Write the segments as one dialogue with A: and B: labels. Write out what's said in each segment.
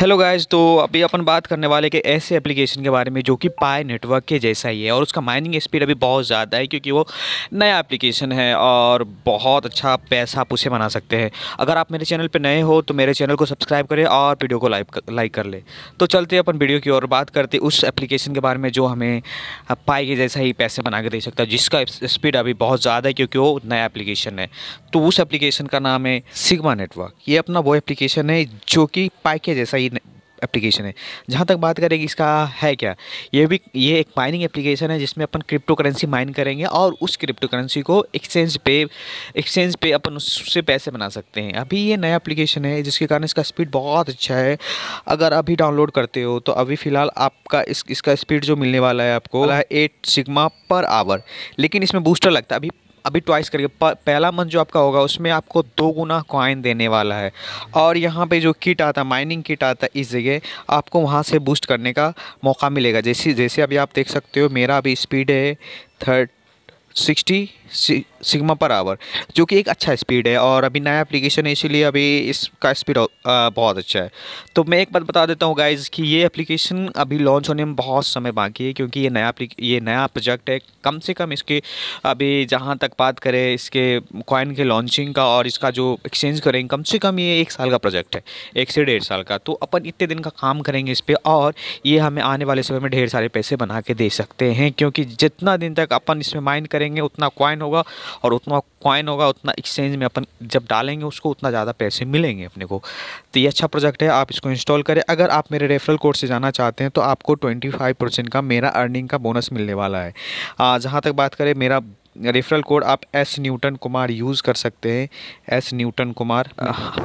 A: hello guys तो अभी अपन बात करने वाले के ऐसे एप्लीकेशन के बारे में जो कि पाए नेटवर्क के जैसा ही है और उसका माइनिंग स्पीड अभी बहुत ज़्यादा है क्योंकि वो नया एप्लीकेशन है और बहुत अच्छा पैसा आप उसे बना सकते हैं अगर आप मेरे चैनल पर नए हो तो मेरे चैनल को सब्सक्राइब करें और वीडियो को लाइक लाइक कर ले तो चलते अपन वीडियो की और बात करते उस एप्लीकेशन के बारे में जो हमें पाए के जैसा ही पैसे बना के दे सकता है जिसका स्पीड अभी बहुत ज़्यादा है क्योंकि वो नया एप्लीकेशन है तो उस एप्लीकेशन का नाम है सिगमा नेटवर्क ये अपना वो एप्लीकेशन है जो कि पाए के जैसा ही ही एप्लीकेशन है जहाँ तक बात करेंगे इसका है क्या ये भी ये एक माइनिंग एप्लीकेशन है जिसमें अपन क्रिप्टो करेंसी माइन करेंगे और उस क्रिप्टो करेंसी को एक्सचेंज पे एक्सचेंज पे अपन उससे पैसे बना सकते हैं अभी ये नया एप्लीकेशन है जिसके कारण इसका स्पीड बहुत अच्छा है अगर अभी डाउनलोड करते हो तो अभी फ़िलहाल आपका इस इसका स्पीड जो मिलने वाला है आपको है एट सिग्मा पर आवर लेकिन इसमें बूस्टर लगता है अभी अभी ट्वाइस करिए पहला मंथ जो आपका होगा उसमें आपको दो गुना कॉइन देने वाला है और यहाँ पे जो किट आता है माइनिंग किट आता है इस जगह आपको वहाँ से बूस्ट करने का मौका मिलेगा जैसे जैसे अभी आप देख सकते हो मेरा अभी स्पीड है thirty sixty sigma per hour जो कि एक अच्छा स्पीड है और अभी नया एप्लीकेशन है इसीलिए अभी इसका स्पीड बहुत अच्छा है तो मैं एक बात बता देता हूँ गाइज़ कि ये एप्लीकेशन अभी लॉन्च होने में बहुत समय बाकी है क्योंकि ये नया ये नया प्रोजेक्ट है कम से कम इसके अभी जहाँ तक बात करें इसके कॉइन के लॉन्चिंग का और इसका जो एक्सचेंज करेंगे कम से कम ये एक साल का प्रोजेक्ट है एक से डेढ़ साल का तो अपन इतने दिन का काम करेंगे इस पर और ये हमें आने वाले समय में ढेर सारे पैसे बना के दे सकते हैं क्योंकि जितना दिन तक अपन इसमें माइंड करें करेंगे उतना क्वाइन होगा और उतना क्वाइन होगा उतना एक्सचेंज में अपन जब डालेंगे उसको उतना ज़्यादा पैसे मिलेंगे अपने को तो ये अच्छा प्रोजेक्ट है आप इसको इंस्टॉल करें अगर आप मेरे रेफरल कोड से जाना चाहते हैं तो आपको ट्वेंटी फाइव परसेंट का मेरा अर्निंग का बोनस मिलने वाला है जहाँ तक बात करें मेरा रेफरल कोड आप एस न्यूटन कुमार यूज़ कर सकते हैं एस न्यूटन कुमार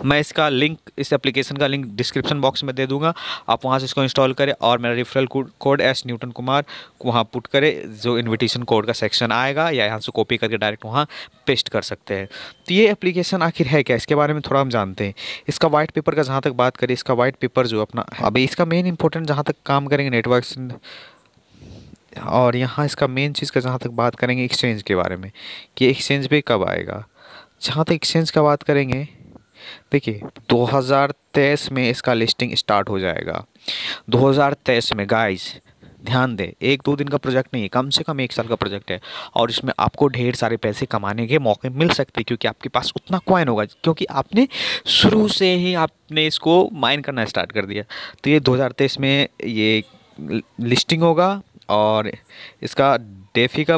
A: मैं इसका लिंक इस एप्लीकेशन का लिंक डिस्क्रिप्शन बॉक्स में दे दूंगा आप वहां से इसको इंस्टॉल करें और मेरा referral code S Newton Kumar वहां पुट करें जो इनविटेशन कोड का सेक्शन आएगा या यहाँ से कॉपी करके डायरेक्ट वहाँ पेस्ट कर सकते हैं तो ये एप्लीकेशन आखिर है क्या इसके बारे में थोड़ा हम जानते हैं इसका वाइट पेपर का जहाँ तक बात करें इसका वाइट पेपर जो अपना अभी इसका मेन इंपॉर्टेंट जहाँ तक काम करेंगे नेटवर्क और यहाँ इसका मेन चीज़ का जहाँ तक बात करेंगे एक्सचेंज के बारे में कि एक्सचेंज पे कब आएगा जहाँ तक एक्सचेंज का बात करेंगे देखिए 2023 में इसका लिस्टिंग स्टार्ट हो जाएगा 2023 में गाइस ध्यान दें एक दो दिन का प्रोजेक्ट नहीं है कम से कम एक साल का प्रोजेक्ट है और इसमें आपको ढेर सारे पैसे कमाने के मौके मिल सकते हैं क्योंकि आपके पास उतना क्वाइन होगा क्योंकि आपने शुरू से ही आपने इसको माइन करना स्टार्ट कर दिया तो ये 2023 में ये लिस्टिंग होगा और इसका डेफी का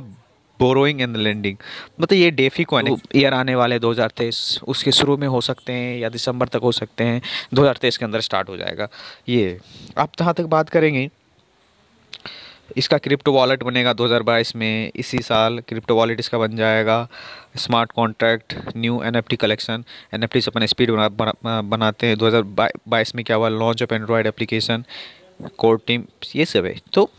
A: बोरोइंग एंड लैंडिंग मतलब ये डेफी कॉइन ईयर आने वाले 2023 उसके शुरू में हो सकते हैं या दिसंबर तक हो सकते हैं 2023 के अंदर स्टार्ट हो जाएगा ये आप जहाँ तक बात करेंगे इसका क्रिप्टो वॉलेट बनेगा 2022 में इसी साल क्रिप्टो वॉलेट इसका बन जाएगा smart contract new NFT collection NFT से अपना स्पीड बना, बना, बनाते हैं 2022 में क्या हुआ launch of Android application core team ये सब है तो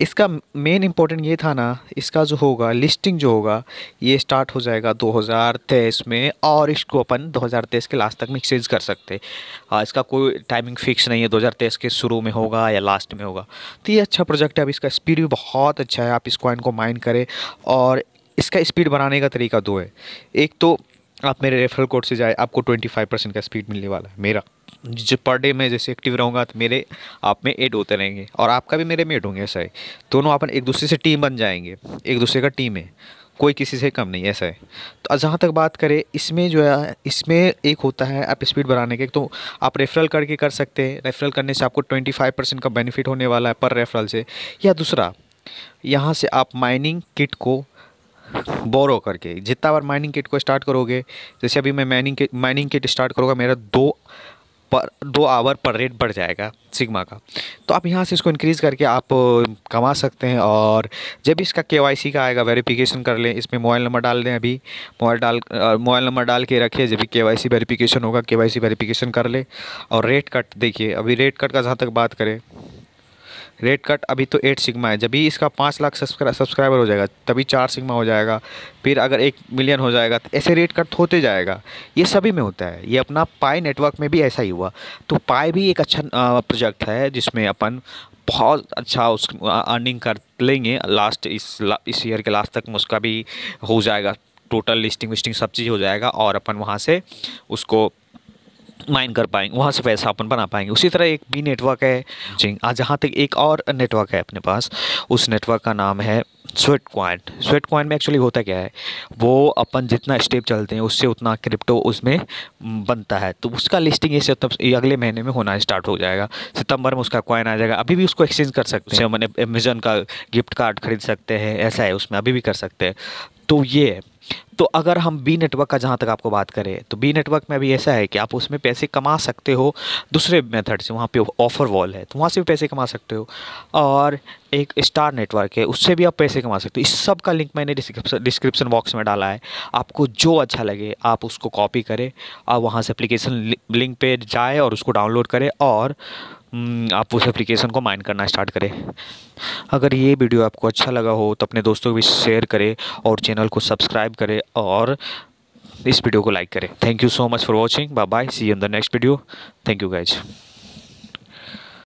A: इसका मेन इम्पोर्टेंट ये था ना इसका जो होगा लिस्टिंग जो होगा ये स्टार्ट हो जाएगा 2023 में और इसको अपन 2023 के लास्ट तक में एक्सचेंज कर सकते हैं इसका कोई टाइमिंग फिक्स नहीं है 2023 के शुरू में होगा या लास्ट में होगा तो ये अच्छा प्रोजेक्ट है अब इसका स्पीड भी बहुत अच्छा है आप इस कॉइन को माइन करें और इसका स्पीड बनाने का तरीका दो है एक तो आप मेरे रेफरल कोड से जाए आपको ट्वेंटी फाइव परसेंट का स्पीड मिलने वाला है मेरा जो पर डे मैं जैसे एक्टिव रहूँगा तो मेरे आप में एड होते रहेंगे और आपका भी मेरे में एड होंगे ऐसा है दोनों अपन एक दूसरे से टीम बन जाएंगे एक दूसरे का टीम है कोई किसी से कम नहीं ऐसा है तो जहाँ तक बात करें इसमें जो है इसमें एक होता है आप स्पीड बढ़ाने के तो आप रेफरल करके कर सकते हैं रेफरल करने से आपको ट्वेंटी फाइव परसेंट का बेनिफिट होने वाला है पर रेफरल से या दूसरा यहाँ से आप माइनिंग किट को बोरो करके जितना बार माइनिंग किट को स्टार्ट करोगे जैसे अभी मैं mining kit mining kit start करूँगा मेरा दो पर दो आवर पर रेट बढ़ जाएगा सिग्मा का तो आप यहाँ से इसको इंक्रीज़ करके आप कमा सकते हैं और जब इसका के का आएगा वेरिफिकेशन कर लें इसमें मोबाइल नंबर डाल दें अभी मोबाइल डाल मोबाइल नंबर डाल के रखिए जब भी के वेरीफिकेशन होगा के वेरीफ़िकेशन कर लें और रेट कट देखिए अभी रेट कट का जहाँ तक बात करें रेड कट अभी तो एट सिग्मा है जब भी इसका पाँच लाख सब्सक्राइबर हो जाएगा तभी चार सिग्मा हो जाएगा फिर अगर एक मिलियन हो जाएगा तो ऐसे रेट कट होते जाएगा ये सभी में होता है ये अपना पाई नेटवर्क में भी ऐसा ही हुआ तो पाई भी एक अच्छा प्रोजेक्ट है जिसमें अपन बहुत अच्छा उस अर्निंग कर लेंगे लास्ट इस ला, इस ईयर के लास्ट तक में उसका भी हो जाएगा टोटल लिस्टिंग विस्टिंग सब चीज़ हो जाएगा और अपन वहाँ से उसको माइन कर पाएंगे वहाँ से पैसा अपन बना पाएंगे उसी तरह एक बी नेटवर्क है जी जहाँ तक एक और नेटवर्क है अपने पास उस नेटवर्क का नाम है स्वेट क्वाइन स्वेट क्वाइन में एक्चुअली होता क्या है वो अपन जितना स्टेप चलते हैं उससे उतना क्रिप्टो उसमें बनता है तो उसका लिस्टिंग इस अगले महीने में होना स्टार्ट हो जाएगा सितंबर में उसका कॉइन आ जाएगा अभी भी उसको एक्सचेंज कर सकते हैं मैंने अमेजोन का गिफ्ट कार्ड खरीद सकते हैं ऐसा है उसमें अभी भी कर सकते हैं तो ये है तो अगर हम बी नेटवर्क का जहाँ तक आपको बात करें तो बी नेटवर्क में अभी ऐसा है कि आप उसमें पैसे कमा सकते हो दूसरे मेथड से वहाँ पे ऑफर वॉल है तो वहाँ से भी पैसे कमा सकते हो और एक स्टार नेटवर्क है उससे भी आप पैसे कमा सकते हो इस सब का लिंक मैंने डिस्क्रिप्शन बॉक्स में डाला है आपको जो अच्छा लगे आप उसको कॉपी करें और वहाँ से अप्लीकेशन लिंक पर जाए और उसको डाउनलोड करें और हम्म, आप उस एप्लीकेशन को माइन करना स्टार्ट करें अगर ये वीडियो आपको अच्छा लगा हो तो अपने दोस्तों को भी शेयर करें और चैनल को सब्सक्राइब करें और इस वीडियो को लाइक करें thank you so much for watching bye bye see in the next video thank you guys